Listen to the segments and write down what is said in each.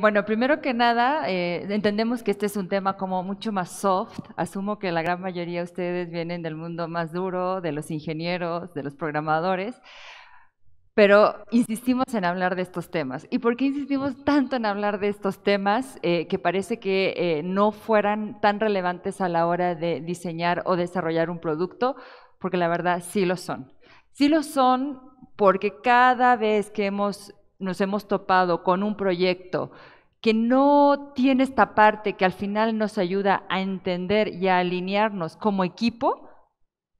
Bueno, primero que nada, eh, entendemos que este es un tema como mucho más soft. Asumo que la gran mayoría de ustedes vienen del mundo más duro, de los ingenieros, de los programadores, pero insistimos en hablar de estos temas. ¿Y por qué insistimos tanto en hablar de estos temas eh, que parece que eh, no fueran tan relevantes a la hora de diseñar o desarrollar un producto? Porque la verdad sí lo son. Sí lo son porque cada vez que hemos nos hemos topado con un proyecto que no tiene esta parte que al final nos ayuda a entender y a alinearnos como equipo,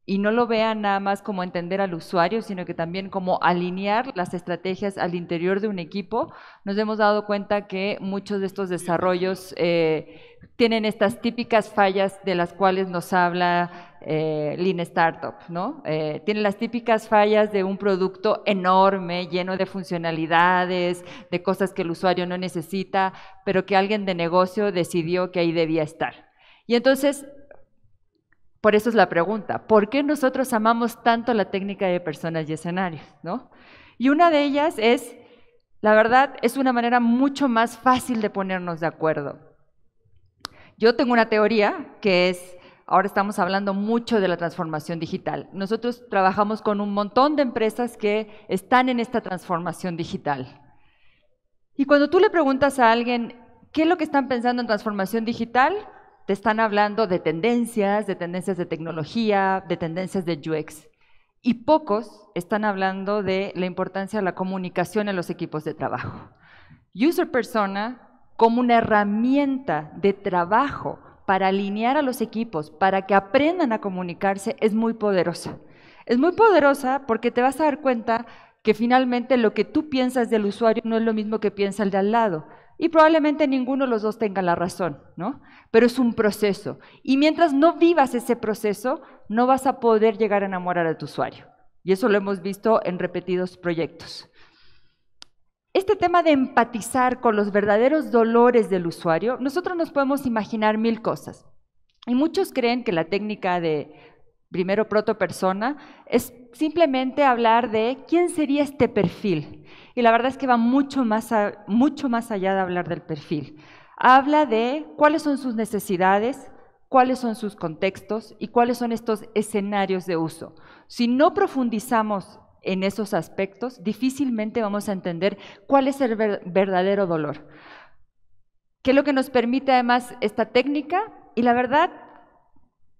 y no lo vean nada más como entender al usuario, sino que también como alinear las estrategias al interior de un equipo, nos hemos dado cuenta que muchos de estos desarrollos eh, tienen estas típicas fallas de las cuales nos habla eh, Lean Startup, ¿no? Eh, tienen las típicas fallas de un producto enorme, lleno de funcionalidades, de cosas que el usuario no necesita, pero que alguien de negocio decidió que ahí debía estar. Y entonces por eso es la pregunta, ¿por qué nosotros amamos tanto la técnica de personas y escenarios? Y una de ellas es, la verdad, es una manera mucho más fácil de ponernos de acuerdo. Yo tengo una teoría que es, ahora estamos hablando mucho de la transformación digital. Nosotros trabajamos con un montón de empresas que están en esta transformación digital. Y cuando tú le preguntas a alguien qué es lo que están pensando en transformación digital, te están hablando de tendencias, de tendencias de tecnología, de tendencias de UX. Y pocos están hablando de la importancia de la comunicación en los equipos de trabajo. User persona como una herramienta de trabajo para alinear a los equipos, para que aprendan a comunicarse, es muy poderosa. Es muy poderosa porque te vas a dar cuenta que finalmente lo que tú piensas del usuario no es lo mismo que piensa el de al lado y probablemente ninguno de los dos tenga la razón, ¿no? Pero es un proceso. Y mientras no vivas ese proceso, no vas a poder llegar a enamorar a tu usuario. Y eso lo hemos visto en repetidos proyectos. Este tema de empatizar con los verdaderos dolores del usuario, nosotros nos podemos imaginar mil cosas. Y muchos creen que la técnica de primero proto-persona, es simplemente hablar de quién sería este perfil. Y la verdad es que va mucho más, mucho más allá de hablar del perfil. Habla de cuáles son sus necesidades, cuáles son sus contextos y cuáles son estos escenarios de uso. Si no profundizamos en esos aspectos, difícilmente vamos a entender cuál es el verdadero dolor. ¿Qué es lo que nos permite además esta técnica? Y la verdad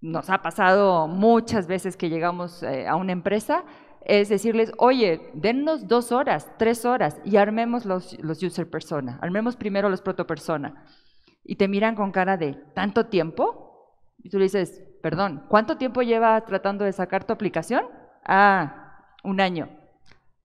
nos ha pasado muchas veces que llegamos eh, a una empresa, es decirles, oye, dennos dos horas, tres horas y armemos los, los user persona, armemos primero los proto persona. Y te miran con cara de, ¿tanto tiempo? Y tú le dices, perdón, ¿cuánto tiempo llevas tratando de sacar tu aplicación? Ah, un año.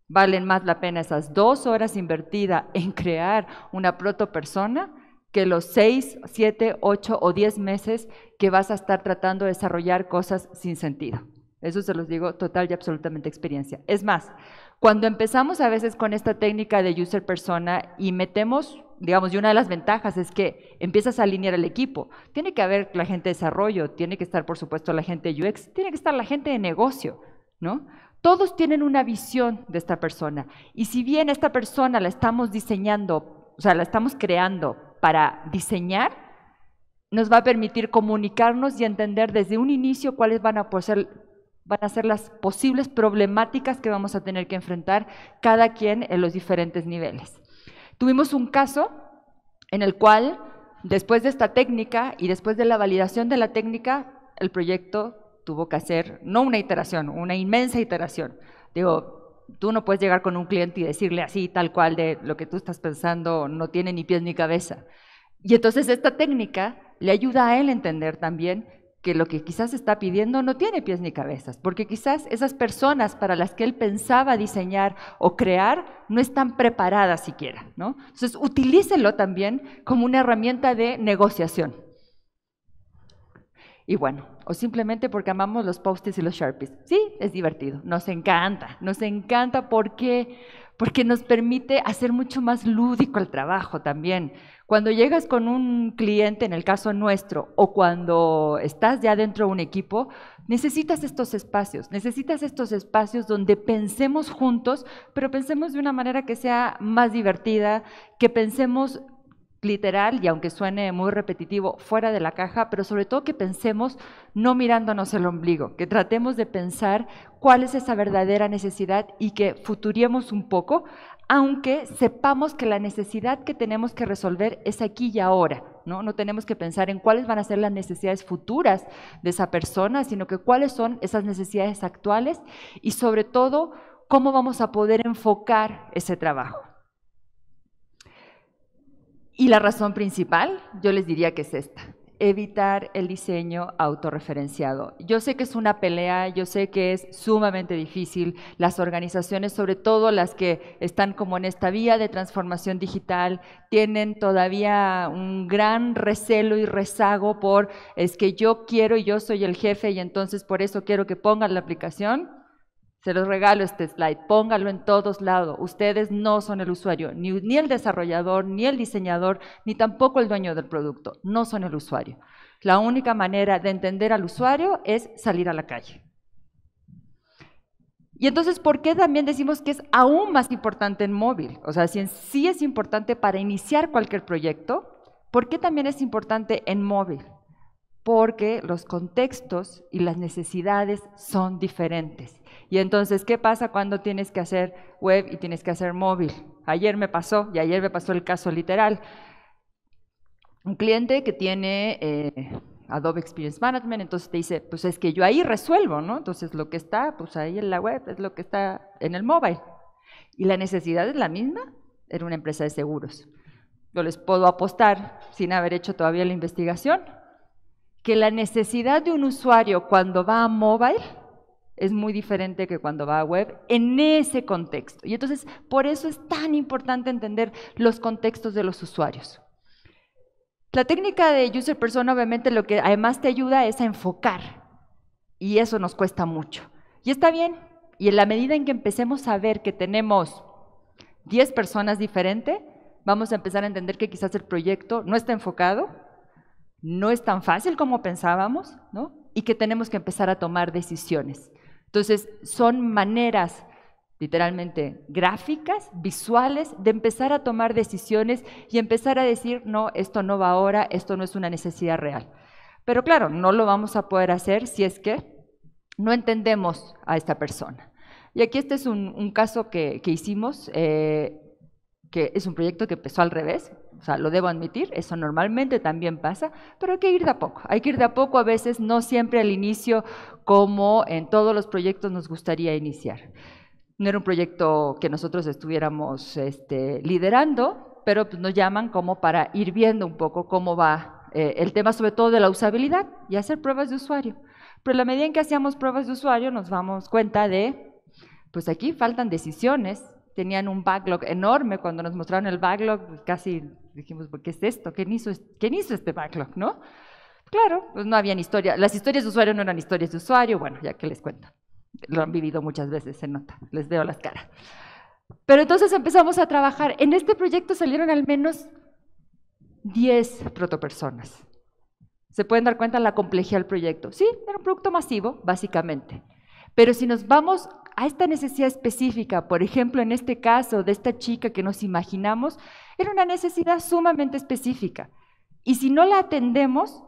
Valen más la pena esas dos horas invertidas en crear una proto persona que los seis, siete, ocho o diez meses que vas a estar tratando de desarrollar cosas sin sentido. Eso se los digo total y absolutamente experiencia. Es más, cuando empezamos a veces con esta técnica de user persona y metemos, digamos, y una de las ventajas es que empiezas a alinear el equipo. Tiene que haber la gente de desarrollo, tiene que estar, por supuesto, la gente de UX, tiene que estar la gente de negocio, ¿no? Todos tienen una visión de esta persona. Y si bien esta persona la estamos diseñando, o sea, la estamos creando para diseñar nos va a permitir comunicarnos y entender desde un inicio cuáles van a, ser, las posibles problemáticas que vamos a tener que enfrentar cada quien en los diferentes niveles. Tuvimos un caso en el cual, después de esta técnica y después de la validación de la técnica, el proyecto tuvo que hacer no una iteración, una inmensa iteración. Digo, tú no puedes llegar con un cliente y decirle así, tal cual, de lo que tú estás pensando no tiene ni pies ni cabeza. Y entonces esta técnica le ayuda a él a entender también que lo que quizás está pidiendo no tiene pies ni cabezas, porque quizás esas personas para las que él pensaba diseñar o crear no están preparadas siquiera, ¿no? Entonces, utilícenlo también como una herramienta de negociación. Y bueno, o simplemente porque amamos los post y los sharpies. Sí, es divertido, nos encanta, nos encanta porque, porque nos permite hacer mucho más lúdico el trabajo también. Cuando llegas con un cliente, en el caso nuestro, o cuando estás ya dentro de un equipo, necesitas estos espacios, necesitas estos espacios donde pensemos juntos, pero pensemos de una manera que sea más divertida, que pensemos literal y aunque suene muy repetitivo, fuera de la caja, pero sobre todo que pensemos no mirándonos el ombligo, que tratemos de pensar cuál es esa verdadera necesidad y que futuriemos un poco, aunque sepamos que la necesidad que tenemos que resolver es aquí y ahora. ¿no? no tenemos que pensar en cuáles van a ser las necesidades futuras de esa persona, sino que cuáles son esas necesidades actuales y sobre todo cómo vamos a poder enfocar ese trabajo. Y la razón principal, yo les diría que es esta, evitar el diseño autorreferenciado. Yo sé que es una pelea, yo sé que es sumamente difícil. Las organizaciones, sobre todo las que están como en esta vía de transformación digital, tienen todavía un gran recelo y rezago por es que yo quiero y yo soy el jefe y entonces por eso quiero que pongan la aplicación se los regalo este slide, póngalo en todos lados. Ustedes no son el usuario, ni, el desarrollador, ni el diseñador, ni tampoco el dueño del producto. No son el usuario. La única manera de entender al usuario es salir a la calle. Y entonces, ¿por qué también decimos que es aún más importante en móvil? O sea, si en sí es importante para iniciar cualquier proyecto, ¿por qué también es importante en móvil? Porque los contextos y las necesidades son diferentes y entonces, ¿qué pasa cuando tienes que hacer web y tienes que hacer móvil? Ayer me pasó, y ayer me pasó el caso literal. Un cliente que tiene eh, Adobe Experience Management, entonces te dice, pues es que yo ahí resuelvo, ¿no? Entonces lo que está, pues ahí en la web es lo que está en el móvil. Y la necesidad es la misma en una empresa de seguros. Yo les puedo apostar, sin haber hecho todavía la investigación, que la necesidad de un usuario cuando va a móvil es muy diferente que cuando va a web en ese contexto. Y entonces, por eso es tan importante entender los contextos de los usuarios. La técnica de user persona obviamente lo que además te ayuda es a enfocar y eso nos cuesta mucho. Y está bien, y en la medida en que empecemos a ver que tenemos 10 personas diferentes, vamos a empezar a entender que quizás el proyecto no está enfocado, no es tan fácil como pensábamos, Y que tenemos que empezar a tomar decisiones. Entonces, son maneras literalmente gráficas, visuales, de empezar a tomar decisiones y empezar a decir, no, esto no va ahora, esto no es una necesidad real. Pero claro, no lo vamos a poder hacer si es que no entendemos a esta persona. Y aquí este es un, caso que, hicimos, eh, que es un proyecto que empezó al revés, o sea, lo debo admitir, eso normalmente también pasa, pero hay que ir de a poco. Hay que ir de a poco a veces, no siempre al inicio como en todos los proyectos nos gustaría iniciar. No era un proyecto que nosotros estuviéramos este, liderando, pero pues, nos llaman como para ir viendo un poco cómo va eh, el tema, sobre todo de la usabilidad y hacer pruebas de usuario. Pero la medida en que hacíamos pruebas de usuario nos damos cuenta de, pues aquí faltan decisiones, tenían un backlog enorme. Cuando nos mostraron el backlog, pues, casi dijimos, pues, ¿qué es esto? ¿Quién hizo, este backlog? ¿No? Claro, pues no habían historia, las historias de usuario no eran historias de usuario, bueno, ya que les cuento, lo han vivido muchas veces, se nota, les veo las caras. Pero entonces empezamos a trabajar, en este proyecto salieron al menos 10 protopersonas. Se pueden dar cuenta la complejidad del proyecto. Sí, era un producto masivo, básicamente. Pero si nos vamos a esta necesidad específica, por ejemplo, en este caso de esta chica que nos imaginamos, una necesidad sumamente específica. Y si no la atendemos,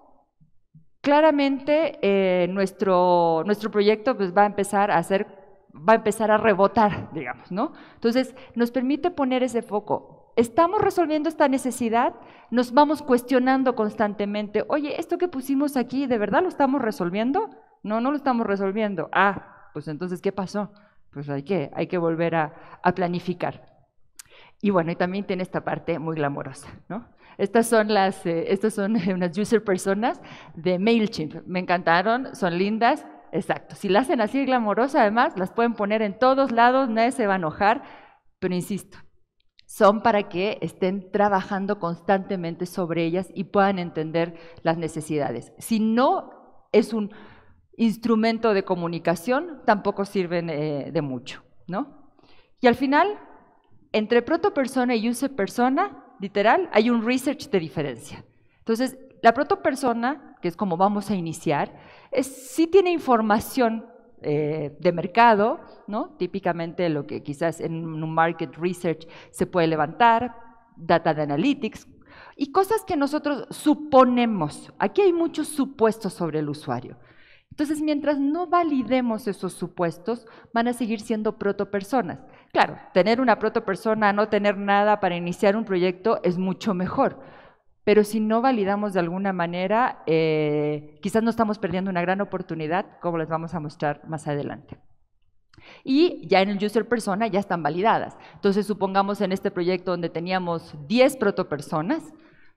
claramente eh, nuestro, nuestro proyecto pues, va a empezar a hacer, va a empezar a rebotar, digamos, ¿no? Entonces, nos permite poner ese foco. Estamos resolviendo esta necesidad, nos vamos cuestionando constantemente, oye, esto que pusimos aquí, ¿de verdad lo estamos resolviendo? No, no lo estamos resolviendo. Ah, pues entonces, ¿qué pasó? Pues hay que, hay que volver a planificar. Y bueno, y también tiene esta parte muy glamorosa, ¿no? Estas son las, eh, son eh, unas user personas de MailChimp. Me encantaron, son lindas, exacto. Si las hacen así glamorosa, además, las pueden poner en todos lados, nadie se va a enojar, pero insisto, son para que estén trabajando constantemente sobre ellas y puedan entender las necesidades. Si no es un instrumento de comunicación, tampoco sirven eh, de mucho, ¿no? Y al final, entre protopersona y user persona, literal, hay un research de diferencia. Entonces, la protopersona, que es como vamos a iniciar, es, sí tiene información eh, de mercado, ¿no? típicamente lo que quizás en un market research se puede levantar, data de analytics, y cosas que nosotros suponemos. Aquí hay muchos supuestos sobre el usuario. Entonces, mientras no validemos esos supuestos, van a seguir siendo protopersonas. Claro, tener una protopersona, no tener nada para iniciar un proyecto es mucho mejor, pero si no validamos de alguna manera, eh, quizás no estamos perdiendo una gran oportunidad, como les vamos a mostrar más adelante. Y ya en el user persona ya están validadas. Entonces, supongamos en este proyecto donde teníamos 10 protopersonas,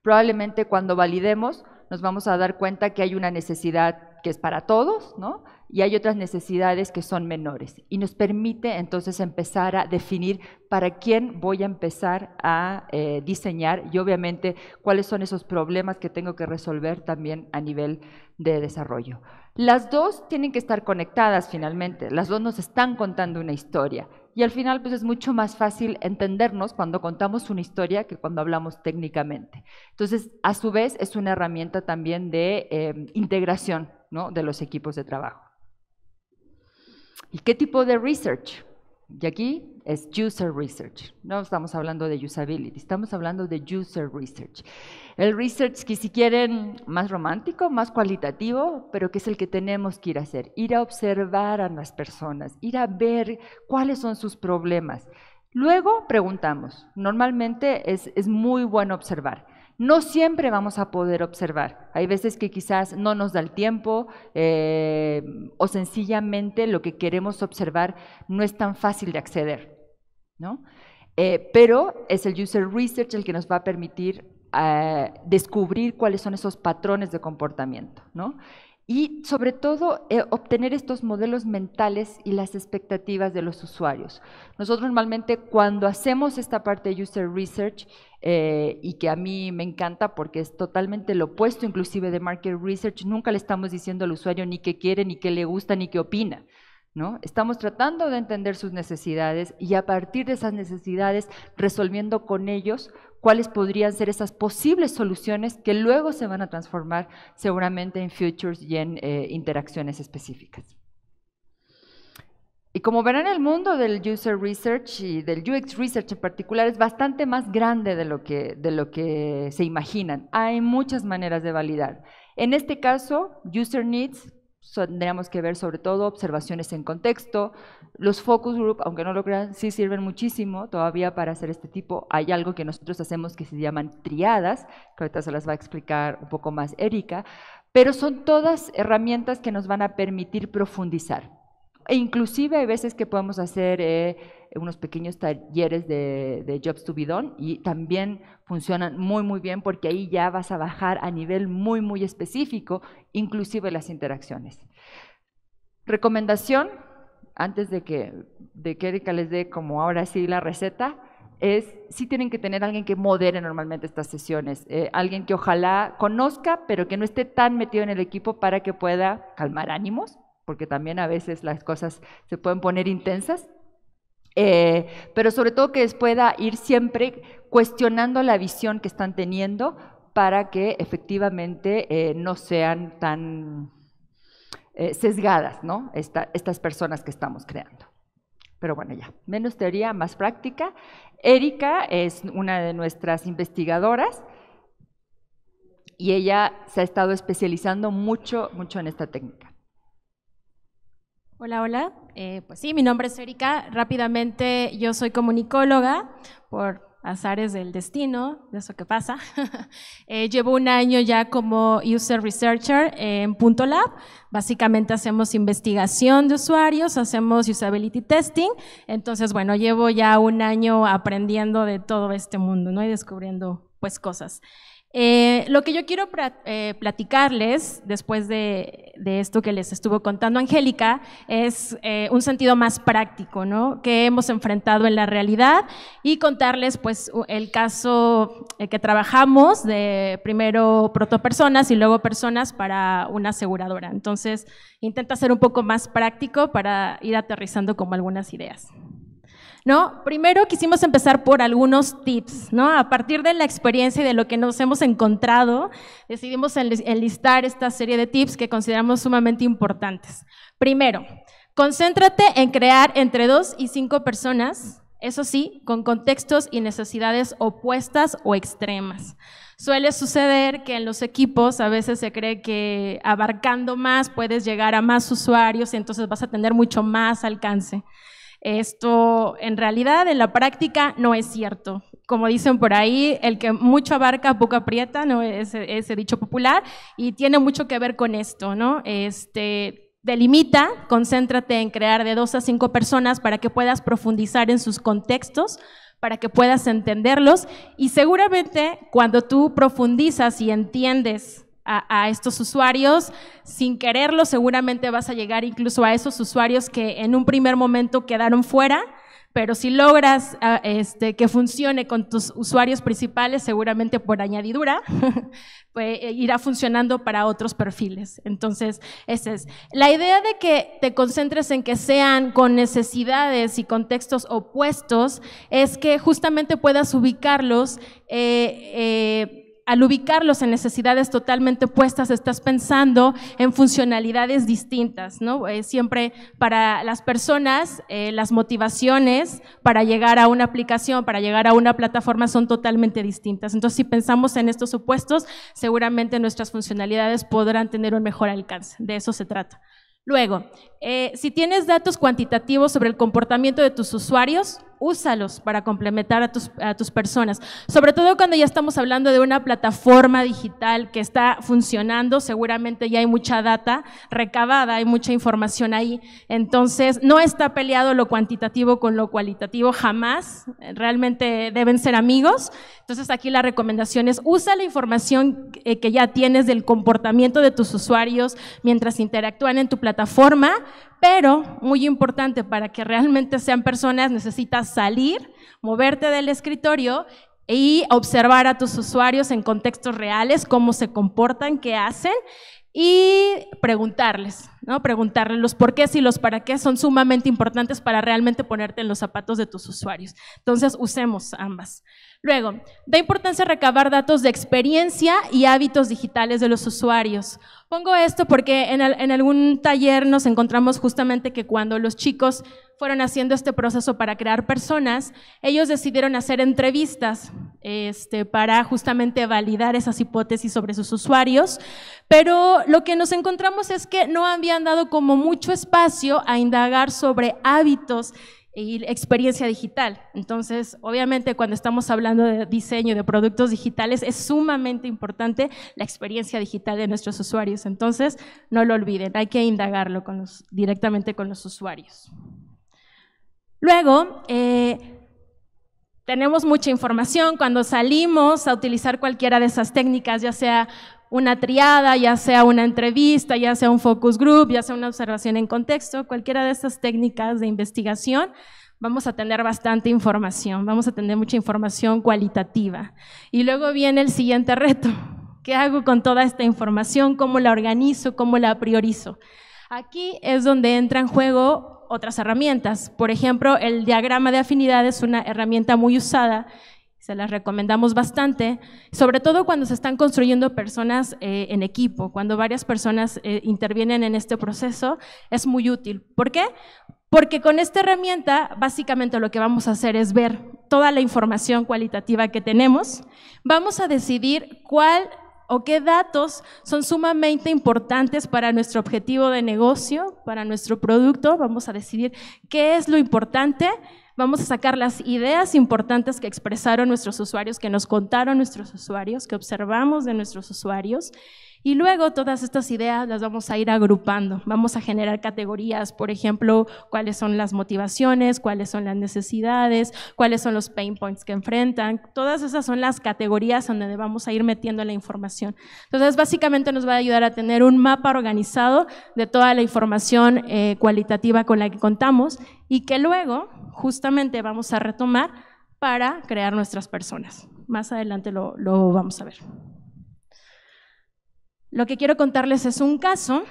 probablemente cuando validemos nos vamos a dar cuenta que hay una necesidad que es para todos, ¿no? y hay otras necesidades que son menores. Y nos permite entonces empezar a definir para quién voy a empezar a eh, diseñar y obviamente cuáles son esos problemas que tengo que resolver también a nivel de desarrollo. Las dos tienen que estar conectadas finalmente, las dos nos están contando una historia. Y al final, pues es mucho más fácil entendernos cuando contamos una historia que cuando hablamos técnicamente. Entonces, a su vez, es una herramienta también de eh, integración ¿no? de los equipos de trabajo. ¿Y qué tipo de research? Y aquí es user research. No estamos hablando de usability, estamos hablando de user research. El research que si quieren más romántico, más cualitativo, pero que es el que tenemos que ir a hacer. Ir a observar a las personas, ir a ver cuáles son sus problemas. Luego preguntamos. Normalmente es, es muy bueno observar. No siempre vamos a poder observar. Hay veces que quizás no nos da el tiempo eh, o sencillamente lo que queremos observar no es tan fácil de acceder. ¿no? Eh, pero es el user research el que nos va a permitir eh, descubrir cuáles son esos patrones de comportamiento. ¿no? y sobre todo eh, obtener estos modelos mentales y las expectativas de los usuarios. Nosotros normalmente cuando hacemos esta parte de user research, eh, y que a mí me encanta porque es totalmente lo opuesto inclusive de market research, nunca le estamos diciendo al usuario ni qué quiere, ni qué le gusta, ni qué opina. ¿No? Estamos tratando de entender sus necesidades y a partir de esas necesidades resolviendo con ellos cuáles podrían ser esas posibles soluciones que luego se van a transformar seguramente en futures y en eh, interacciones específicas. Y como verán, el mundo del user research y del UX research en particular es bastante más grande de lo que, de lo que se imaginan. Hay muchas maneras de validar. En este caso, user needs, tendríamos que ver sobre todo observaciones en contexto. Los focus group, aunque no lo crean, sí sirven muchísimo todavía para hacer este tipo. Hay algo que nosotros hacemos que se llaman triadas, que ahorita se las va a explicar un poco más Erika, pero son todas herramientas que nos van a permitir profundizar. E inclusive hay veces que podemos hacer... Eh, unos pequeños talleres de, Jobs to be Done y también funcionan muy, muy bien porque ahí ya vas a bajar a nivel muy, muy específico, inclusive las interacciones. Recomendación, antes de que, de que Erika les dé como ahora sí la receta, es sí tienen que tener alguien que modere normalmente estas sesiones, eh, alguien que ojalá conozca, pero que no esté tan metido en el equipo para que pueda calmar ánimos, porque también a veces las cosas se pueden poner intensas eh, pero sobre todo que les pueda ir siempre cuestionando la visión que están teniendo para que efectivamente eh, no sean tan eh, sesgadas estas personas que estamos creando. Pero bueno, ya, menos teoría, más práctica. Erika es una de nuestras investigadoras y ella se ha estado especializando mucho, mucho en esta técnica. Hola, hola. Eh, pues sí, mi nombre es Erika. Rápidamente, yo soy comunicóloga por azares del destino, de eso que pasa. Eh, llevo un año ya como user researcher en Punto Lab. Básicamente hacemos investigación de usuarios, hacemos usability testing. Entonces, bueno, llevo ya un año aprendiendo de todo este mundo, ¿no? Y descubriendo pues cosas. Eh, lo que yo quiero eh, platicarles después de, esto que les estuvo contando Angélica es eh, un sentido más práctico, ¿no? Que hemos enfrentado en la realidad y contarles, pues, el caso que trabajamos de primero protopersonas y luego personas para una aseguradora. Entonces, intenta ser un poco más práctico para ir aterrizando como algunas ideas. ¿no? Primero quisimos empezar por algunos tips, ¿no? A partir de la experiencia y de lo que nos hemos encontrado, decidimos enlistar esta serie de tips que consideramos sumamente importantes. Primero, concéntrate en crear entre dos y cinco personas eso sí, con contextos y necesidades opuestas o extremas. Suele suceder que en los equipos a veces se cree que abarcando más puedes llegar a más usuarios y entonces vas a tener mucho más alcance. Esto en realidad en la práctica no es cierto. Como dicen por ahí, el que mucho abarca, poco aprieta, ¿no? ese, ese dicho popular, y tiene mucho que ver con esto, ¿no? Este, Delimita, concéntrate en crear de dos a cinco personas para que puedas profundizar en sus contextos, para que puedas entenderlos y seguramente cuando tú profundizas y entiendes a, estos usuarios. Sin quererlo, seguramente vas a llegar incluso a esos usuarios que en un primer momento quedaron fuera, pero si logras ah, este, que funcione con tus usuarios principales, seguramente por añadidura, pues, eh, irá funcionando para otros perfiles. Entonces, esa es. La idea de que te concentres en que sean con necesidades y contextos opuestos es que justamente puedas ubicarlos. Eh, eh, al ubicarlos en necesidades totalmente opuestas, estás pensando en funcionalidades distintas, ¿no? Eh, siempre para las personas, eh, las motivaciones para llegar a una aplicación, para llegar a una plataforma son totalmente distintas. Entonces, si pensamos en estos supuestos, seguramente nuestras funcionalidades podrán tener un mejor alcance. De eso se trata. Luego, eh, si tienes datos cuantitativos sobre el comportamiento de tus usuarios, úsalos para complementar a tus, personas. Sobre todo cuando ya estamos hablando de una plataforma digital que está funcionando, seguramente ya hay mucha data recabada, hay mucha información ahí. Entonces, no está peleado lo cuantitativo con lo cualitativo jamás. Realmente deben ser amigos. Entonces, aquí la recomendación es usa la información eh, que ya tienes del comportamiento de tus usuarios mientras interactúan en tu plataforma pero muy importante para que realmente sean personas, necesitas salir, moverte del escritorio y observar a tus usuarios en contextos reales, cómo se comportan, qué hacen y preguntarles, ¿no? Preguntarles los por qué y los para qué son sumamente importantes para realmente ponerte en los zapatos de tus usuarios. Entonces, usemos ambas. Luego, da importancia recabar datos de experiencia y hábitos digitales de los usuarios. Pongo esto porque en, algún taller nos encontramos justamente que cuando los chicos fueron haciendo este proceso para crear personas, ellos decidieron hacer entrevistas este, para justamente validar esas hipótesis sobre sus usuarios, pero lo que nos encontramos es que no habían dado como mucho espacio a indagar sobre hábitos y experiencia digital. Entonces, obviamente cuando estamos hablando de diseño de productos digitales es sumamente importante la experiencia digital de nuestros usuarios. Entonces, no lo olviden, hay que indagarlo directamente con los usuarios. Luego, eh, tenemos mucha información cuando salimos a utilizar cualquiera de esas técnicas, ya sea una triada, ya sea una entrevista, ya sea un focus group, ya sea una observación en contexto, cualquiera de estas técnicas de investigación, vamos a tener bastante información, vamos a tener mucha información cualitativa. Y luego viene el siguiente reto. ¿Qué hago con toda esta información? ¿Cómo la organizo? ¿Cómo la priorizo? Aquí es donde entran en juego otras herramientas. Por ejemplo, el diagrama de afinidad es una herramienta muy usada se las recomendamos bastante, sobre todo cuando se están construyendo personas eh, en equipo, cuando varias personas eh, intervienen en este proceso, es muy útil. ¿Por qué? Porque con esta herramienta básicamente lo que vamos a hacer es ver toda la información cualitativa que tenemos, vamos a decidir cuál o qué datos son sumamente importantes para nuestro objetivo de negocio, para nuestro producto, vamos a decidir qué es lo importante Vamos a sacar las ideas importantes que expresaron nuestros usuarios, que nos contaron nuestros usuarios, que observamos de nuestros usuarios y luego todas estas ideas las vamos a ir agrupando. Vamos a generar categorías, por ejemplo, cuáles son las motivaciones, cuáles son las necesidades, cuáles son los pain points que enfrentan. Todas esas son las categorías donde vamos a ir metiendo la información. Entonces, básicamente nos va a ayudar a tener un mapa organizado de toda la información eh, cualitativa con la que contamos y que luego justamente vamos a retomar para crear nuestras personas. Más adelante lo vamos a ver. Lo que quiero contarles es un caso.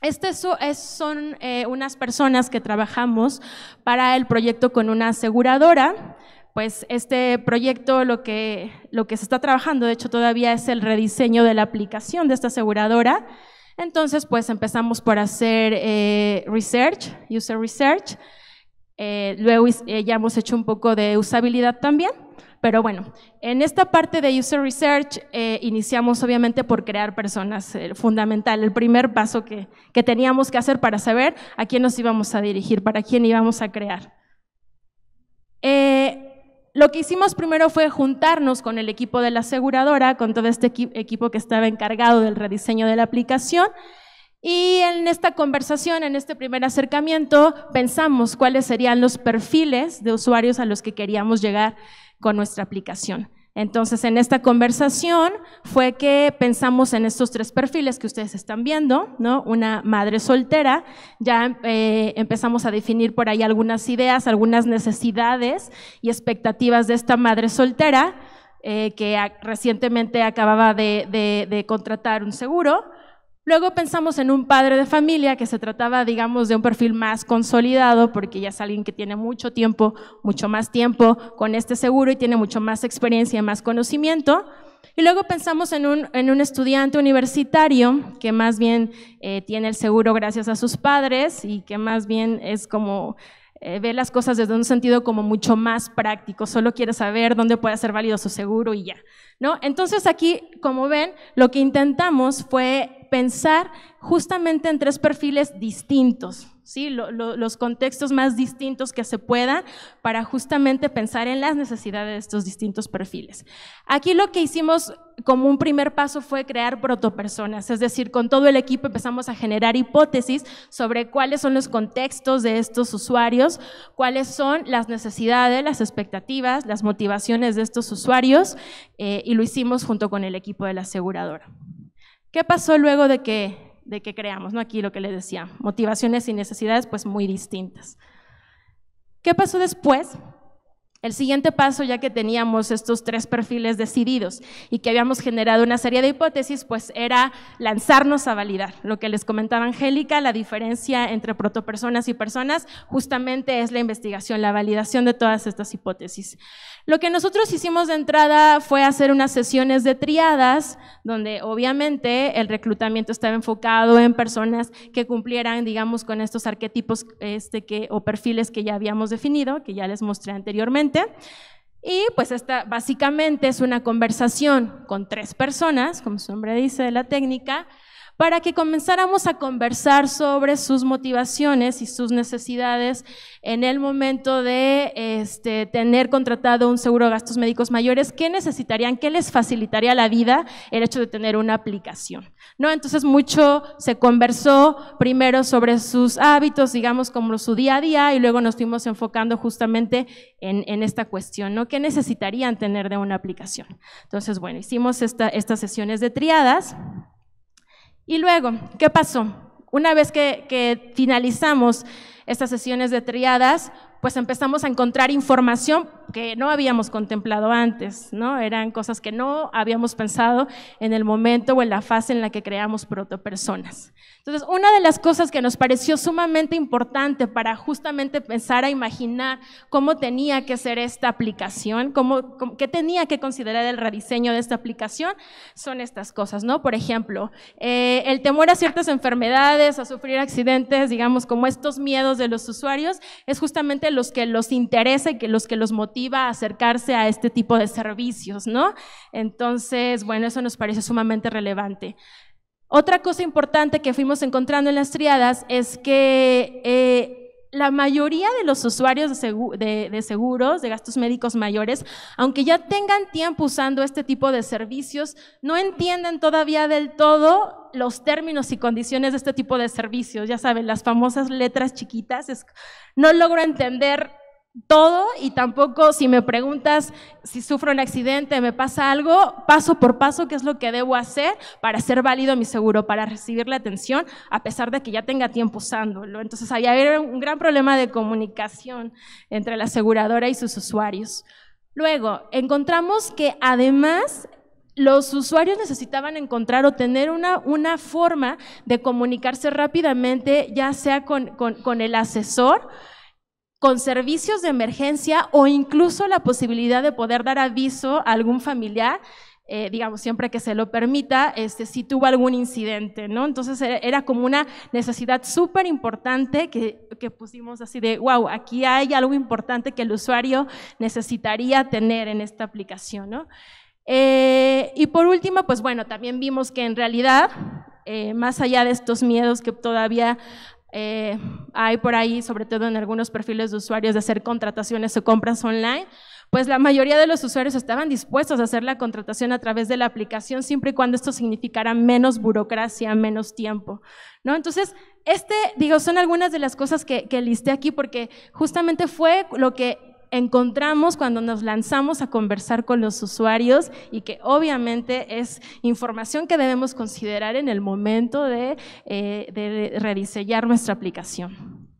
Estas son eh, unas personas que trabajamos para el proyecto con una aseguradora. Pues este proyecto lo que, lo que se está trabajando, de hecho todavía es el rediseño de la aplicación de esta aseguradora. Entonces, pues empezamos por hacer eh, research, user research. Eh, luego ya hemos hecho un poco de usabilidad también. Pero bueno, en esta parte de User Research eh, iniciamos obviamente por crear personas, eh, fundamental, el primer paso que, teníamos que hacer para saber a quién nos íbamos a dirigir, para quién íbamos a crear. Eh, lo que hicimos primero fue juntarnos con el equipo de la aseguradora, con todo este equipo que estaba encargado del rediseño de la aplicación, y en esta conversación, en este primer acercamiento, pensamos cuáles serían los perfiles de usuarios a los que queríamos llegar con nuestra aplicación. Entonces, en esta conversación fue que pensamos en estos tres perfiles que ustedes están viendo, ¿no? Una madre soltera, ya eh, empezamos a definir por ahí algunas ideas, algunas necesidades y expectativas de esta madre soltera, eh, que recientemente acababa de contratar un seguro, Luego pensamos en un padre de familia que se trataba, digamos, de un perfil más consolidado, porque ya es alguien que tiene mucho tiempo, mucho más tiempo con este seguro y tiene mucho más experiencia, más conocimiento. Y luego pensamos en un, estudiante universitario que más bien eh, tiene el seguro gracias a sus padres y que más bien es como eh, ve las cosas desde un sentido como mucho más práctico, solo quiere saber dónde puede ser válido su seguro y ya, ¿no? Entonces aquí, como ven, lo que intentamos fue pensar justamente en tres perfiles distintos, ¿sí? los contextos más distintos que se puedan para justamente pensar en las necesidades de estos distintos perfiles. Aquí lo que hicimos como un primer paso fue crear protopersonas, es decir, con todo el equipo empezamos a generar hipótesis sobre cuáles son los contextos de estos usuarios, cuáles son las necesidades, las expectativas, las motivaciones de estos usuarios eh, y lo hicimos junto con el equipo de la aseguradora. ¿Qué pasó luego de que de qué creamos, ¿no? Aquí lo que les decía, motivaciones y necesidades pues muy distintas. ¿Qué pasó después? El siguiente paso, ya que teníamos estos tres perfiles decididos y que habíamos generado una serie de hipótesis, pues era lanzarnos a validar. Lo que les comentaba Angélica, la diferencia entre protopersonas y personas, justamente es la investigación, la validación de todas estas hipótesis. Lo que nosotros hicimos de entrada fue hacer unas sesiones de triadas, donde obviamente el reclutamiento estaba enfocado en personas que cumplieran, digamos, con estos arquetipos este, o perfiles que ya habíamos definido, que ya les mostré anteriormente. Y pues esta básicamente es una conversación con tres personas, como su nombre dice de la técnica, para que comenzáramos a conversar sobre sus motivaciones y sus necesidades en el momento de este, tener contratado un seguro de gastos médicos mayores, qué necesitarían, qué les facilitaría la vida el hecho de tener una aplicación. ¿no? Entonces mucho se conversó primero sobre sus hábitos, digamos, como su día a día, y luego nos fuimos enfocando justamente en, esta cuestión, ¿no? ¿Qué necesitarían tener de una aplicación? Entonces, bueno, hicimos estas sesiones de triadas. Y luego, ¿qué pasó? Una vez que, finalizamos estas sesiones de triadas, pues empezamos a encontrar información que no habíamos contemplado antes, ¿no? Eran cosas que no habíamos pensado en el momento o en la fase en la que creamos protopersonas. Entonces, una de las cosas que nos pareció sumamente importante para justamente pensar a imaginar cómo tenía que ser esta aplicación, cómo, qué tenía que considerar el rediseño de esta aplicación, son estas cosas, ¿no? Por ejemplo, eh, el temor a ciertas enfermedades, a sufrir accidentes, digamos, como estos miedos de los usuarios, es justamente los que los interesa y que los que los motiva a acercarse a este tipo de servicios, ¿no? Entonces, bueno, eso nos parece sumamente relevante. Otra cosa importante que fuimos encontrando en las triadas es que eh, la mayoría de los usuarios de, seguros, de gastos médicos mayores, aunque ya tengan tiempo usando este tipo de servicios, no entienden todavía del todo los términos y condiciones de este tipo de servicios. Ya saben, las famosas letras chiquitas, no logro entender todo y tampoco si me preguntas si sufro un accidente, me pasa algo, paso por paso, qué es lo que debo hacer para ser válido mi seguro, para recibir la atención, a pesar de que ya tenga tiempo usándolo. Entonces, había un gran problema de comunicación entre la aseguradora y sus usuarios. Luego, encontramos que además los usuarios necesitaban encontrar o tener una, forma de comunicarse rápidamente, ya sea con, con el asesor, con servicios de emergencia o incluso la posibilidad de poder dar aviso a algún familiar, eh, digamos, siempre que se lo permita, este, si tuvo algún incidente, ¿no? Entonces era como una necesidad súper importante que, pusimos así de, wow, aquí hay algo importante que el usuario necesitaría tener en esta aplicación, eh, y por último, pues bueno, también vimos que en realidad eh, más allá de estos miedos que todavía eh, hay por ahí, sobre todo en algunos perfiles de usuarios, de hacer contrataciones o compras online, pues la mayoría de los usuarios estaban dispuestos a hacer la contratación a través de la aplicación, siempre y cuando esto significara menos burocracia, menos tiempo. ¿no? Entonces, este, digo, son algunas de las cosas que, que listé aquí, porque justamente fue lo que encontramos cuando nos lanzamos a conversar con los usuarios y que obviamente es información que debemos considerar en el momento de, eh, rediseñar nuestra aplicación.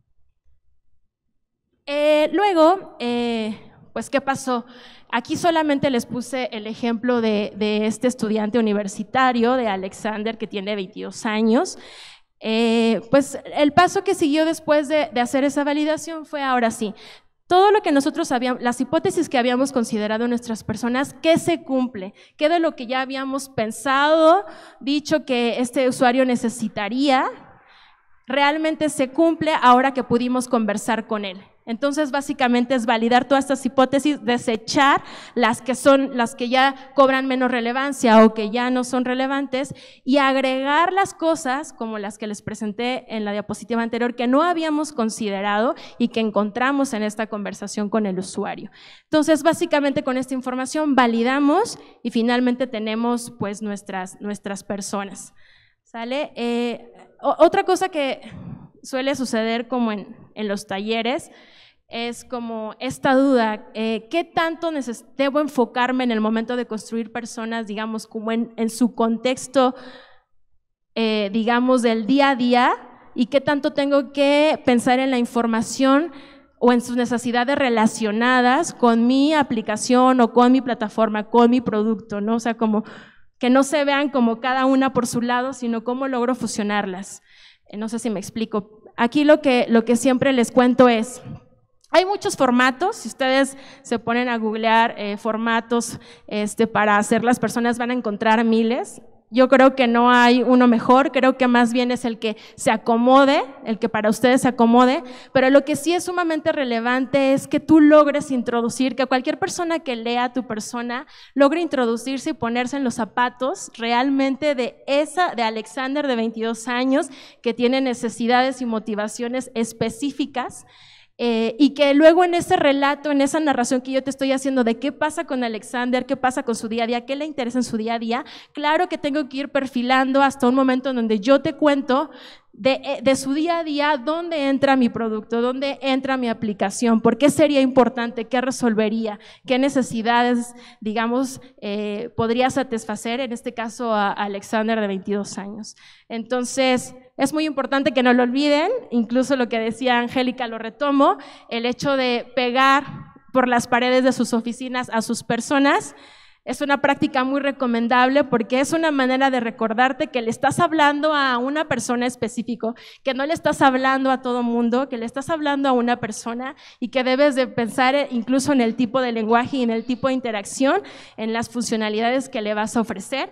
Eh, luego, eh, pues, ¿qué pasó? Aquí solamente les puse el ejemplo de, este estudiante universitario, de Alexander, que tiene 22 años. pues el paso que siguió después de hacer esa validación fue ahora sí, todo lo que nosotros habíamos, las hipótesis que habíamos considerado nuestras personas, ¿qué se cumple? ¿Qué de lo que ya habíamos pensado, dicho que este usuario necesitaría, realmente se cumple ahora que pudimos conversar con él? Entonces, básicamente es validar todas estas hipótesis, desechar las que son las que ya cobran menos relevancia o que ya no son relevantes y agregar las cosas como las que les presenté en la diapositiva anterior que no habíamos considerado y que encontramos en esta conversación con el usuario. Entonces, básicamente con esta información validamos y finalmente tenemos pues nuestras nuestras personas. ¿Sale? Eh, otra cosa que suele suceder como en, en los talleres, es como esta duda, eh, ¿qué tanto debo enfocarme en el momento de construir personas, digamos, como en, en su contexto, eh, digamos, del día a día? ¿Y qué tanto tengo que pensar en la información o en sus necesidades relacionadas con mi aplicación o con mi plataforma, con mi producto, ¿no? O sea, como que no se vean como cada una por su lado, sino cómo logro fusionarlas. Eh, no sé si me explico. Aquí lo que, lo que siempre les cuento es, hay muchos formatos, si ustedes se ponen a googlear eh, formatos este, para hacer las personas van a encontrar miles. Yo creo que no hay uno mejor, creo que más bien es el que se acomode, el que para ustedes se acomode, pero lo que sí es sumamente relevante es que tú logres introducir, que cualquier persona que lea tu persona logre introducirse y ponerse en los zapatos realmente de esa, de Alexander de 22 años, que tiene necesidades y motivaciones específicas eh, y que luego en ese relato, en esa narración que yo te estoy haciendo de qué pasa con Alexander, qué pasa con su día a día, qué le interesa en su día a día, claro que tengo que ir perfilando hasta un momento en donde yo te cuento eh, de, su día a día, dónde entra mi producto, dónde entra mi aplicación, por qué sería importante, qué resolvería, qué necesidades, digamos, eh, podría satisfacer, en este caso a Alexander de 22 años. Entonces, es muy importante que no lo olviden, incluso lo que decía Angélica lo retomo, el hecho de pegar por las paredes de sus oficinas a sus personas es una práctica muy recomendable porque es una manera de recordarte que le estás hablando a una persona específico, que no le estás hablando a todo mundo, que le estás hablando a una persona y que debes de pensar incluso en el tipo de lenguaje y en el tipo de interacción, en las funcionalidades que le vas a ofrecer.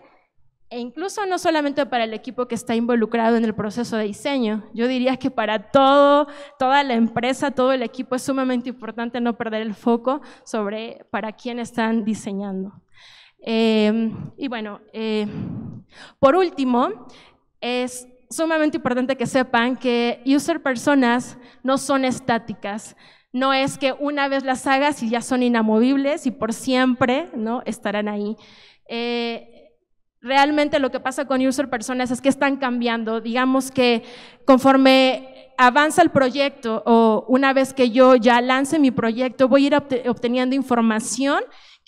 E incluso no solamente para el equipo que está involucrado en el proceso de diseño, yo diría que para toda la empresa, todo el equipo es sumamente importante no perder el foco sobre para quién están diseñando. Em, y bueno, eh, por último, es sumamente importante que sepan que user personas no son estáticas. No es que una vez las hagas y ya son inamovibles y por siempre ¿no? estarán ahí. Eh, realmente lo que pasa con user personas es que están cambiando. Digamos que conforme avanza el proyecto o una vez que yo ya lance mi proyecto, voy a ir obteniendo información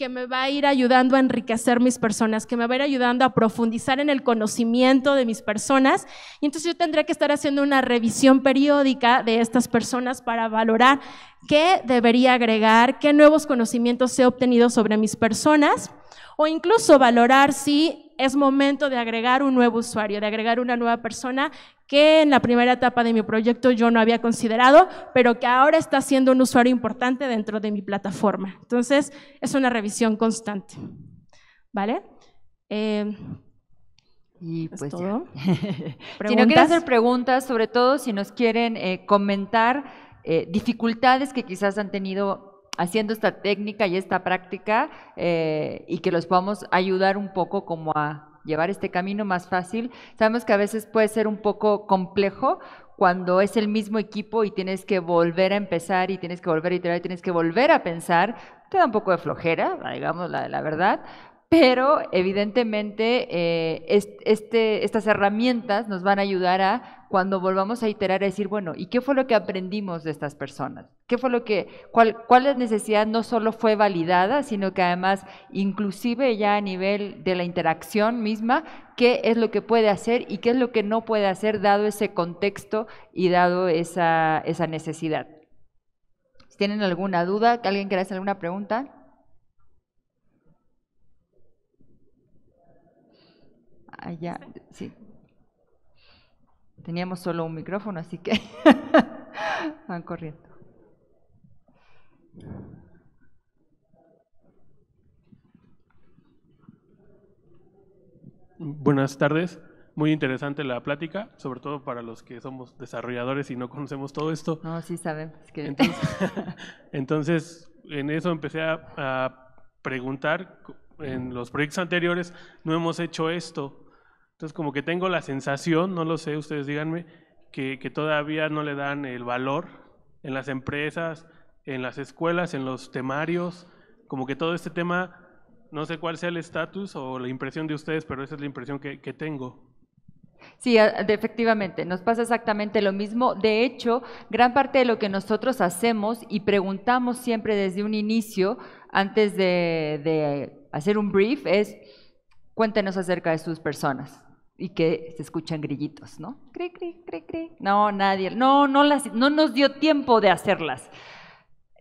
que me va a ir ayudando a enriquecer mis personas, que me va a ir ayudando a profundizar en el conocimiento de mis personas. Y entonces yo tendré que estar haciendo una revisión periódica de estas personas para valorar qué debería agregar, qué nuevos conocimientos he obtenido sobre mis personas, o incluso valorar si es momento de agregar un nuevo usuario, de agregar una nueva persona que en la primera etapa de mi proyecto yo no había considerado, pero que ahora está siendo un usuario importante dentro de mi plataforma. Entonces, es una revisión constante. ¿Vale? Eh, y pues todo. si no quieren hacer preguntas, sobre todo si nos quieren eh, comentar eh, dificultades que quizás han tenido haciendo esta técnica y esta práctica y que los podamos ayudar un poco como a llevar este camino más fácil. Sabemos que a veces puede ser un poco complejo cuando es el mismo equipo y tienes que volver a empezar y tienes que volver a iterar y tienes que volver a pensar, te da un poco de flojera, digamos la, la verdad, pero evidentemente eh, este, estas herramientas nos van a ayudar a cuando volvamos a iterar a decir, bueno, ¿y qué fue lo que aprendimos de estas personas? ¿Qué fue lo que, cuál, cuál necesidad no solo fue validada, sino que además, inclusive ya a nivel de la interacción misma, qué es lo que puede hacer y qué es lo que no puede hacer dado ese contexto y dado esa, esa necesidad? Si tienen alguna duda, alguien quiere hacer alguna pregunta. allá, sí. Teníamos solo un micrófono, así que van corriendo. Buenas tardes. Muy interesante la plática, sobre todo para los que somos desarrolladores y no conocemos todo esto. No, sí sabemos Entonces, en eso empecé a preguntar en los proyectos anteriores no hemos hecho esto entonces, como que tengo la sensación, no lo sé, ustedes díganme, que, todavía no le dan el valor en las empresas, en las escuelas, en los temarios, como que todo este tema, no sé cuál sea el estatus o la impresión de ustedes, pero esa es la impresión que, tengo. Sí, efectivamente, nos pasa exactamente lo mismo. De hecho, gran parte de lo que nosotros hacemos y preguntamos siempre desde un inicio, antes de hacer un brief, es cuéntenos acerca de sus personas y que se escuchan grillitos, ¿no? Cri, cri, cri, cri. No, nadie, no, no, no nos dio tiempo de hacerlas.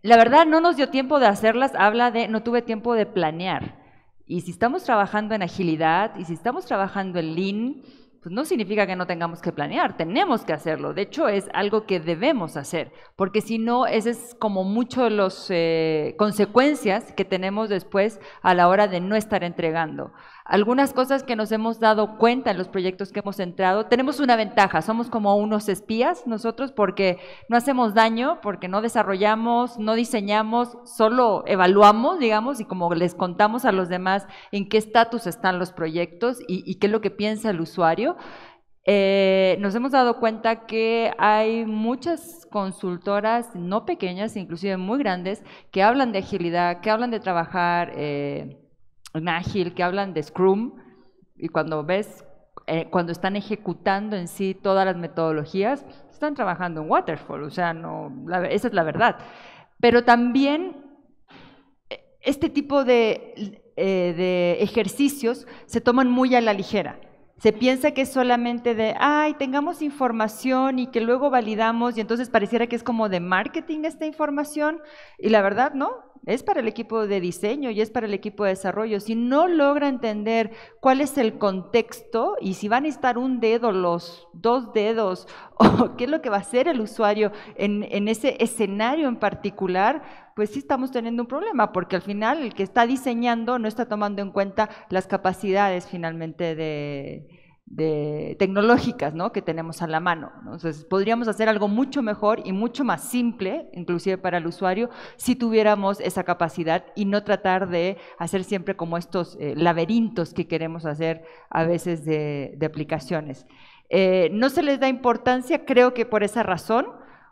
La verdad, no nos dio tiempo de hacerlas, habla de no tuve tiempo de planear. Y si estamos trabajando en agilidad y si estamos trabajando en lean, pues no significa que no tengamos que planear, tenemos que hacerlo. De hecho, es algo que debemos hacer, porque si no, ese es como muchas de las eh, consecuencias que tenemos después a la hora de no estar entregando. Algunas cosas que nos hemos dado cuenta en los proyectos que hemos entrado, tenemos una ventaja, somos como unos espías nosotros porque no hacemos daño, porque no desarrollamos, no diseñamos, solo evaluamos, digamos, y como les contamos a los demás en qué estatus están los proyectos y, qué es lo que piensa el usuario. Eh, nos hemos dado cuenta que hay muchas consultoras, no pequeñas, inclusive muy grandes, que hablan de agilidad, que hablan de trabajar eh, en ágil que hablan de Scrum y cuando ves, eh, cuando están ejecutando en sí todas las metodologías, están trabajando en Waterfall, o sea, no, esa es la verdad. Pero también eh, este tipo de, eh, de ejercicios se toman muy a la ligera. Se piensa que es solamente de, ay, tengamos información y que luego validamos y entonces pareciera que es como de marketing esta información y la verdad, ¿no? es para el equipo de diseño y es para el equipo de desarrollo. Si no logra entender cuál es el contexto y si van a estar un dedo, los dos dedos, o qué es lo que va a hacer el usuario en, en ese escenario en particular, pues sí estamos teniendo un problema, porque al final el que está diseñando no está tomando en cuenta las capacidades finalmente de, de, tecnológicas ¿no? que tenemos a la mano. Entonces, podríamos hacer algo mucho mejor y mucho más simple, inclusive para el usuario, si tuviéramos esa capacidad y no tratar de hacer siempre como estos eh, laberintos que queremos hacer a veces de, aplicaciones. Eh, no se les da importancia, creo que por esa razón,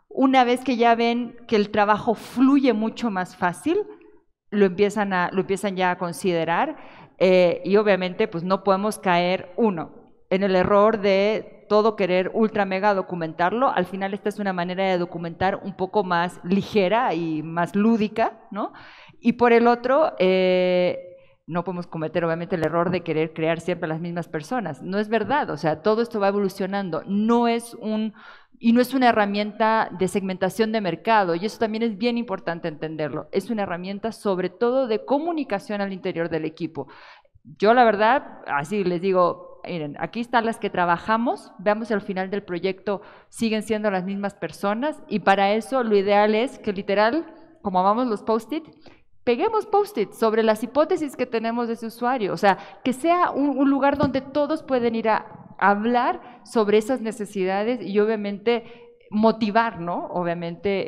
una vez que ya ven que el trabajo fluye mucho más fácil, lo empiezan, a, lo empiezan ya a considerar eh, y obviamente pues no podemos caer uno en el error de todo querer ultra mega documentarlo. Al final esta es una manera de documentar un poco más ligera y más lúdica, ¿no? Y por el otro, eh, no podemos cometer obviamente el error de querer crear siempre las mismas personas. No es verdad, o sea, todo esto va evolucionando. No es un y no es una herramienta de segmentación de mercado, y eso también es bien importante entenderlo. Es una herramienta sobre todo de comunicación al interior del equipo. Yo la verdad, así les digo, aquí están las que trabajamos, veamos al final del proyecto siguen siendo las mismas personas y para eso lo ideal es que literal, como amamos los post-it, peguemos post-it sobre las hipótesis que tenemos de ese usuario, o sea, que sea un, lugar donde todos pueden ir a hablar sobre esas necesidades y obviamente motivar, ¿no? Obviamente,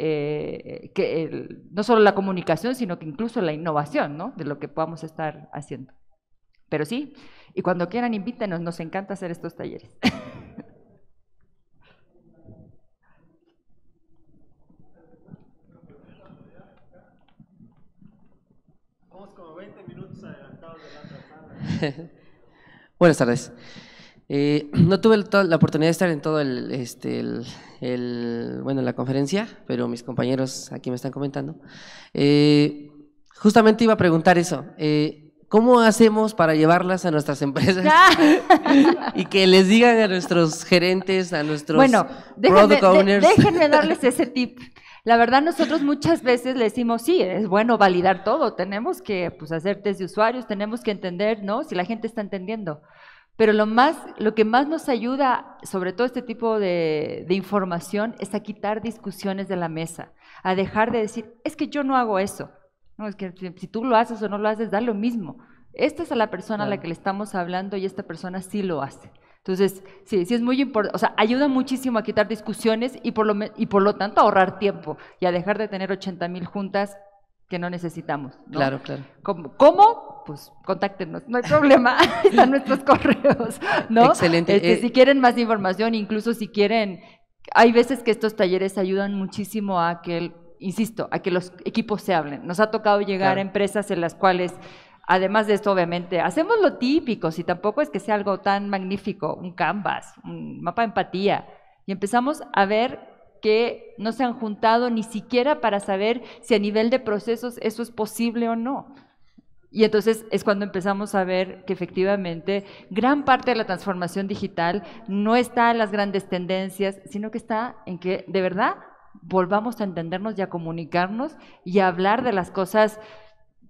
eh, que no solo la comunicación, sino que incluso la innovación, ¿no? De lo que podamos estar haciendo. Pero sí, y cuando quieran invítenos, nos encanta hacer estos talleres. Buenas tardes. Eh, no tuve la oportunidad de estar en todo este, el, bueno, la conferencia, pero mis compañeros aquí me están comentando. Eh, justamente iba a preguntar eso. Eh, ¿Cómo hacemos para llevarlas a nuestras empresas? y que les digan a nuestros gerentes, a nuestros bueno, déjenme, déjenme darles ese tip. La verdad, nosotros muchas veces le decimos, sí, es bueno validar todo, tenemos que pues, hacer test de usuarios, tenemos que entender, ¿no? Si la gente está entendiendo. Pero lo, más, lo que más nos ayuda, sobre todo este tipo de información, es a quitar discusiones de la mesa, a dejar de decir, es que yo no hago eso, no, es que si tú lo haces o no lo haces, da lo mismo. Esta es a la persona a la que le estamos hablando y esta persona sí lo hace. Entonces, sí, sí es muy importante, o sea, ayuda muchísimo a quitar discusiones y por lo, y por lo tanto a ahorrar tiempo y a dejar de tener 80 mil juntas que no necesitamos. Claro, claro. ¿Cómo? Pues contáctenos, no hay problema, están nuestros correos, ¿no? Excelente. Este, eh, si quieren más información, incluso si quieren, hay veces que estos talleres ayudan muchísimo a que el insisto, a que los equipos se hablen. Nos ha tocado llegar a empresas en las cuales, además de esto, obviamente, hacemos lo típico, si tampoco es que sea algo tan magnífico, un canvas, un mapa de empatía, y empezamos a ver que no se han juntado ni siquiera para saber si a nivel de procesos eso es posible o no. Y entonces es cuando empezamos a ver que efectivamente gran parte de la transformación digital no está en las grandes tendencias, sino que está en que de verdad volvamos a entendernos y a comunicarnos y a hablar de las cosas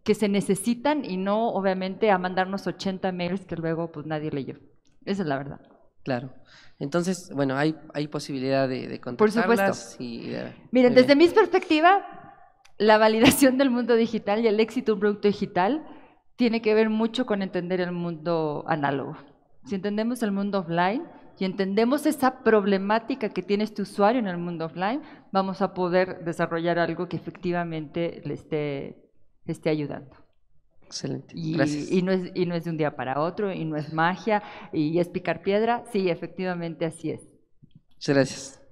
que se necesitan y no obviamente a mandarnos 80 mails que luego pues nadie leyó. Esa es la verdad. Claro. Entonces, bueno, hay, hay posibilidad de, de contactarlas. Por supuesto. Eh, Miren, desde mi perspectiva, la validación del mundo digital y el éxito de un producto digital tiene que ver mucho con entender el mundo análogo. Si entendemos el mundo offline, y entendemos esa problemática que tiene este usuario en el mundo offline, vamos a poder desarrollar algo que efectivamente le esté, ayudando. Excelente. Y, no es, y no es de un día para otro, y no es magia, y es picar piedra. Sí, efectivamente así es. Muchas gracias.